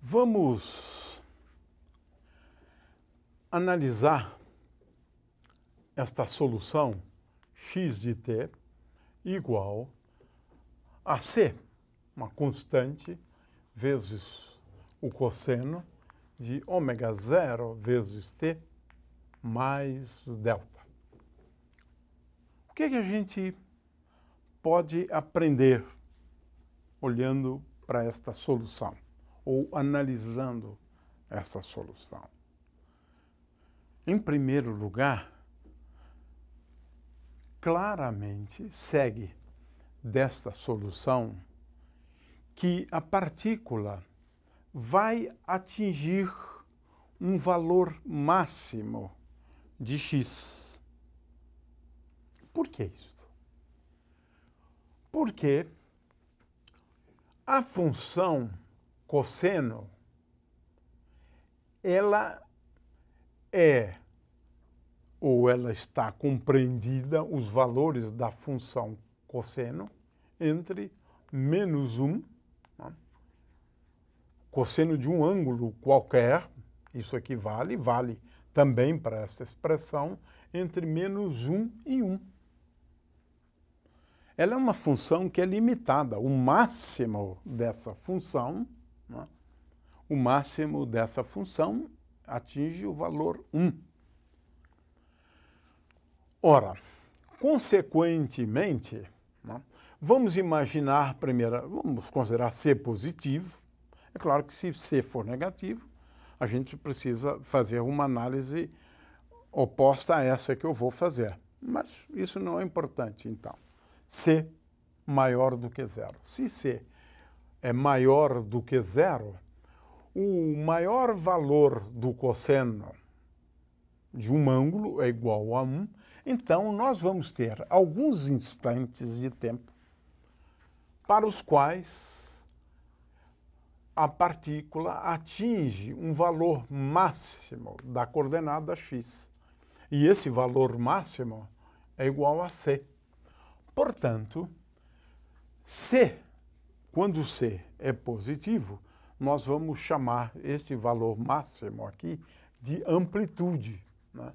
Vamos analisar esta solução x de t igual a c, uma constante, vezes o cosseno de ômega zero vezes t mais delta. O que, é que a gente pode aprender olhando para esta solução ou analisando esta solução? Em primeiro lugar, claramente segue desta solução que a partícula vai atingir um valor máximo de X. Por que isso? Porque a função cosseno ela é ou ela está compreendida os valores da função cosseno entre menos 1, né? cosseno de um ângulo qualquer, isso aqui vale, vale também para essa expressão, entre menos 1 e 1. Ela é uma função que é limitada. O máximo dessa função, né? o máximo dessa função atinge o valor 1. Ora, consequentemente, né? vamos imaginar primeiro, vamos considerar C positivo. É claro que se C for negativo, a gente precisa fazer uma análise oposta a essa que eu vou fazer. Mas isso não é importante, então. C maior do que zero. Se C é maior do que zero, o maior valor do cosseno de um ângulo é igual a 1, um, então nós vamos ter alguns instantes de tempo para os quais a partícula atinge um valor máximo da coordenada x. E esse valor máximo é igual a c. Portanto, c, quando c é positivo, nós vamos chamar esse valor máximo aqui de amplitude. Né?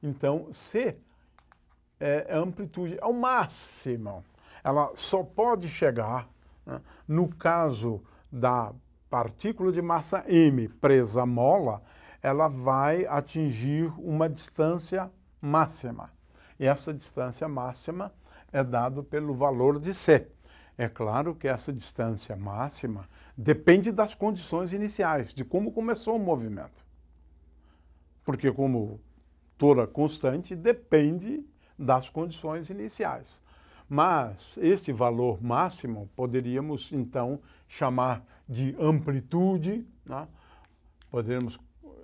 Então, c é amplitude ao é máximo. Ela só pode chegar, né? no caso da partícula de massa m presa mola, ela vai atingir uma distância máxima. E essa distância máxima é dada pelo valor de C. É claro que essa distância máxima depende das condições iniciais, de como começou o movimento. Porque, como toda constante, depende das condições iniciais. Mas esse valor máximo poderíamos, então, chamar de amplitude, né? podemos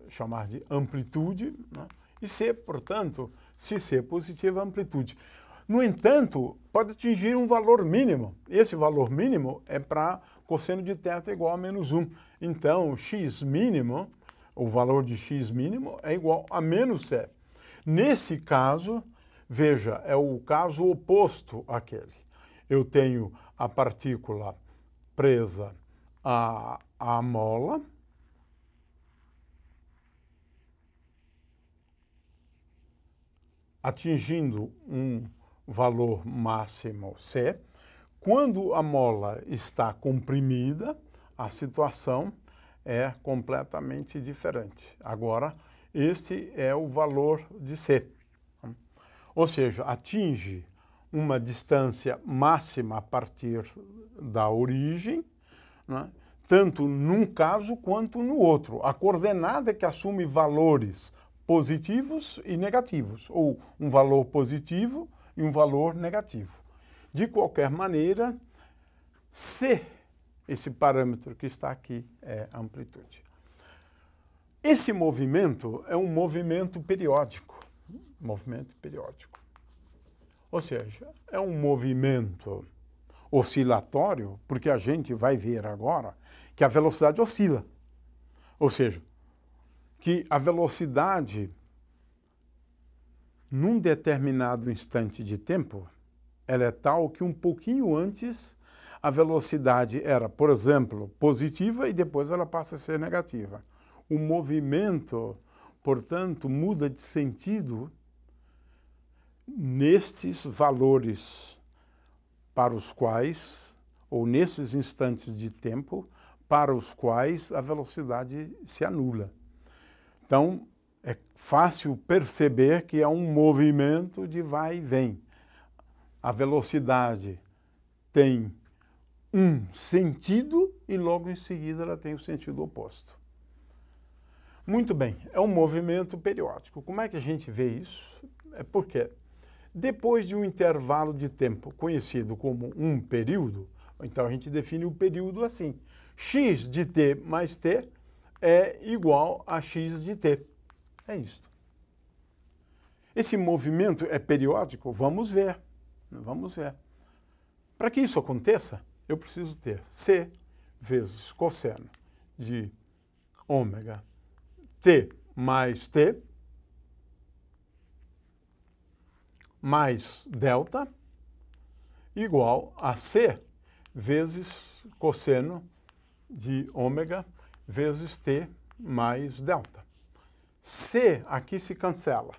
chamar de amplitude, né? e C, portanto, se C positiva, amplitude. No entanto, pode atingir um valor mínimo. Esse valor mínimo é para cosseno de teta igual a menos 1. Então, x mínimo, o valor de x mínimo, é igual a menos C. Nesse caso, veja, é o caso oposto àquele. Eu tenho a partícula presa a, a mola. atingindo um valor máximo C. Quando a mola está comprimida, a situação é completamente diferente. Agora, este é o valor de C. Ou seja, atinge uma distância máxima a partir da origem, né? tanto num caso quanto no outro. A coordenada que assume valores positivos e negativos, ou um valor positivo e um valor negativo. De qualquer maneira, C, esse parâmetro que está aqui, é amplitude. Esse movimento é um movimento periódico, movimento periódico. Ou seja, é um movimento oscilatório, porque a gente vai ver agora que a velocidade oscila. Ou seja, que a velocidade num determinado instante de tempo, ela é tal que um pouquinho antes a velocidade era, por exemplo, positiva e depois ela passa a ser negativa. O movimento, portanto, muda de sentido nestes valores para os quais, ou nesses instantes de tempo, para os quais a velocidade se anula. Então, é fácil perceber que é um movimento de vai e vem. A velocidade tem um sentido e logo em seguida ela tem o sentido oposto. Muito bem, é um movimento periódico. Como é que a gente vê isso? É porque depois de um intervalo de tempo conhecido como um período, então a gente define o período assim: x de t mais t é igual a x de t. É isto. Esse movimento é periódico? Vamos ver. Né? Vamos ver. Para que isso aconteça, eu preciso ter c vezes cosseno de ômega t mais t mais delta igual a C vezes cosseno de ômega vezes T mais delta. C aqui se cancela.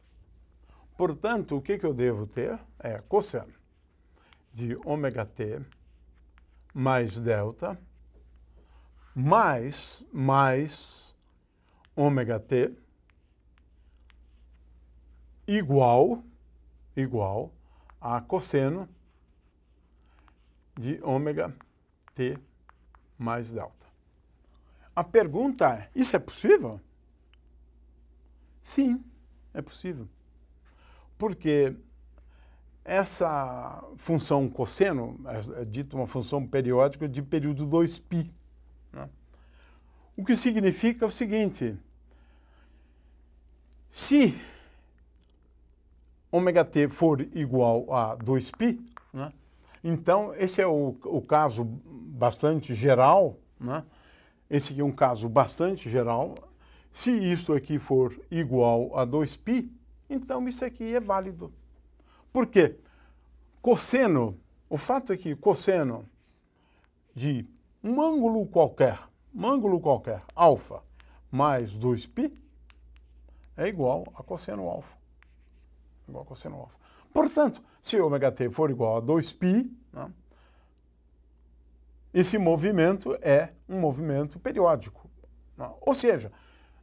Portanto, o que, que eu devo ter é cosseno de ômega T mais delta mais, mais ômega T igual igual a cosseno de ômega t mais delta. A pergunta é, isso é possível? Sim, é possível. Porque essa função cosseno é dita uma função periódica de período 2π. Né? O que significa o seguinte, se ômega t for igual a 2π, né? então esse é o, o caso bastante geral, né? esse aqui é um caso bastante geral. Se isso aqui for igual a 2π, então isso aqui é válido. Por quê? Cosseno, o fato é que cosseno de um ângulo qualquer, um ângulo qualquer, alfa, mais 2π, é igual a cosseno alfa igual a cosseno alfa. Portanto, se ωt for igual a 2π, né, esse movimento é um movimento periódico. Né? Ou seja,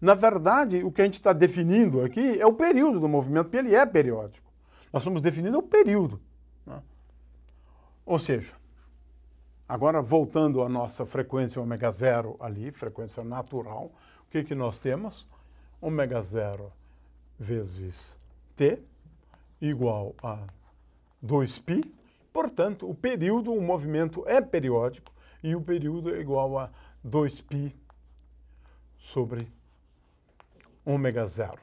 na verdade, o que a gente está definindo aqui é o período do movimento, porque ele é periódico. Nós estamos definindo o período. Né? Ou seja, agora voltando à nossa frequência ômega zero ali, frequência natural, o que, que nós temos? Ômega zero vezes t igual a 2π, portanto, o período, o movimento é periódico e o período é igual a 2π sobre ômega zero.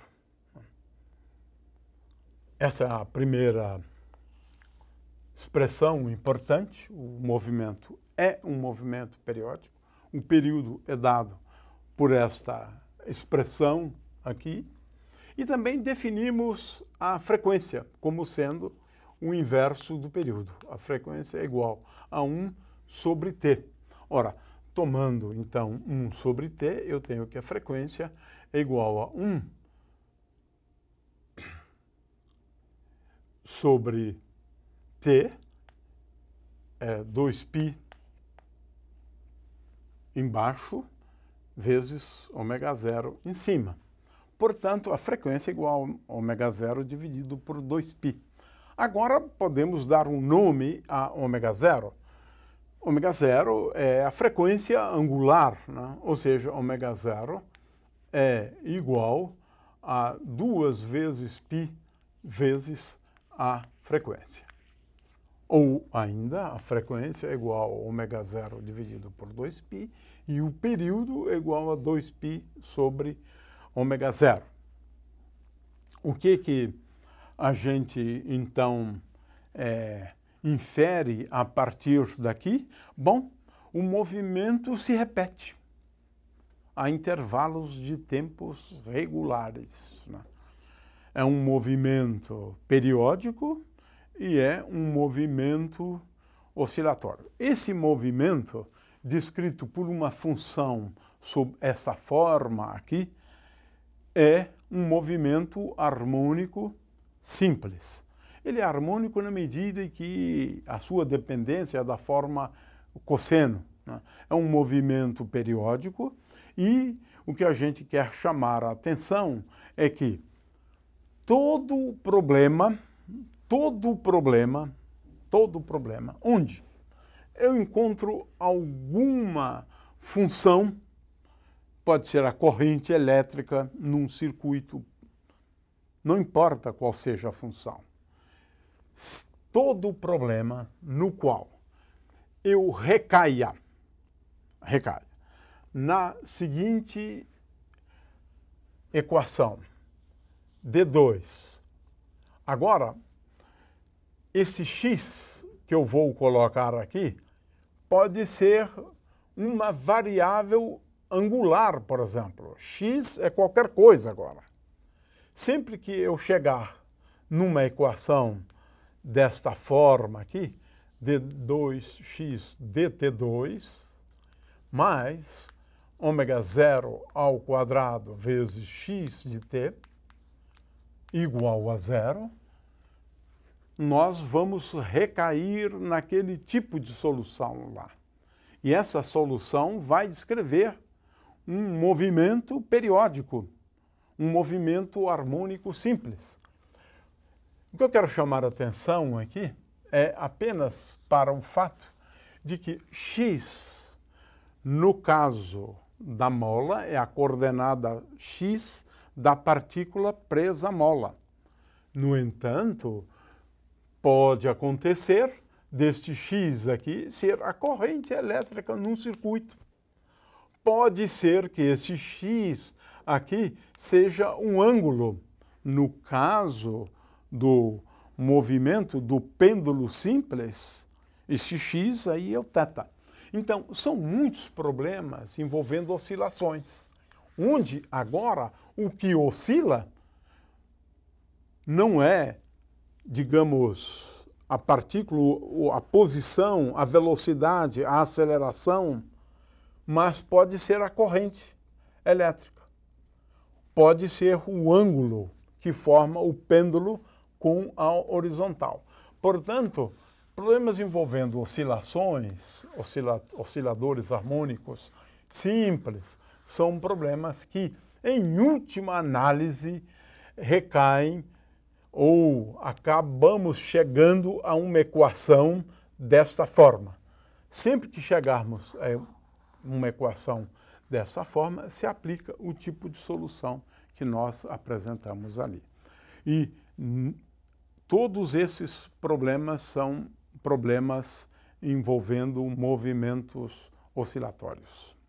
Essa é a primeira expressão importante, o movimento é um movimento periódico, o período é dado por esta expressão aqui, e também definimos a frequência como sendo o inverso do período. A frequência é igual a 1 sobre t. Ora, tomando então 1 sobre t, eu tenho que a frequência é igual a 1 sobre t, é 2π embaixo, vezes ω0 em cima. Portanto, a frequência é igual a ômega zero dividido por 2π. Agora podemos dar um nome a ômega zero. Ômega zero é a frequência angular, né? ou seja, ômega zero é igual a duas vezes π vezes a frequência. Ou ainda, a frequência é igual a ômega zero dividido por 2π e o período é igual a 2π sobre 2 ômega zero. O que que a gente então é, infere a partir daqui? Bom, o movimento se repete a intervalos de tempos regulares. Né? É um movimento periódico e é um movimento oscilatório. Esse movimento, descrito por uma função sob essa forma aqui, é um movimento harmônico simples. Ele é harmônico na medida em que a sua dependência é da forma cosseno. Né? É um movimento periódico e o que a gente quer chamar a atenção é que todo problema, todo problema, todo problema, onde eu encontro alguma função pode ser a corrente elétrica num circuito, não importa qual seja a função. Todo problema no qual eu recaia, recaia, na seguinte equação, D2. Agora, esse x que eu vou colocar aqui pode ser uma variável angular, por exemplo. X é qualquer coisa agora. Sempre que eu chegar numa equação desta forma aqui, d2x dt2 mais ômega 0 ao quadrado vezes x de t igual a zero, nós vamos recair naquele tipo de solução lá. E essa solução vai descrever um movimento periódico, um movimento harmônico simples. O que eu quero chamar a atenção aqui é apenas para o fato de que x, no caso da mola, é a coordenada x da partícula presa à mola. No entanto, pode acontecer deste x aqui ser a corrente elétrica num circuito pode ser que esse x aqui seja um ângulo. No caso do movimento do pêndulo simples, esse x aí é o θ. Então, são muitos problemas envolvendo oscilações, onde agora o que oscila não é, digamos, a partícula, a posição, a velocidade, a aceleração, mas pode ser a corrente elétrica. Pode ser o ângulo que forma o pêndulo com a horizontal. Portanto, problemas envolvendo oscilações, oscila osciladores harmônicos simples, são problemas que, em última análise, recaem ou acabamos chegando a uma equação desta forma. Sempre que chegarmos a eh, uma equação dessa forma, se aplica o tipo de solução que nós apresentamos ali. E todos esses problemas são problemas envolvendo movimentos oscilatórios.